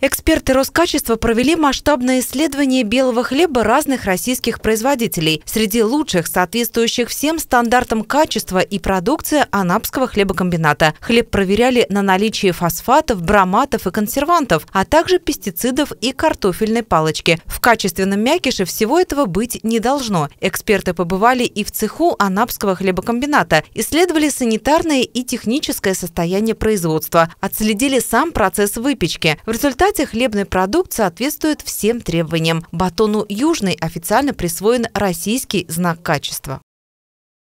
Эксперты Роскачества провели масштабное исследование белого хлеба разных российских производителей. Среди лучших, соответствующих всем стандартам качества и продукция Анапского хлебокомбината. Хлеб проверяли на наличие фосфатов, броматов и консервантов, а также пестицидов и картофельной палочки. В качественном мякише всего этого быть не должно. Эксперты побывали и в цеху Анапского хлебокомбината, исследовали санитарное и техническое состояние производства, отследили сам процесс выпечки. В результате результате хлебный продукт соответствует всем требованиям. Батону «Южный» официально присвоен российский знак качества.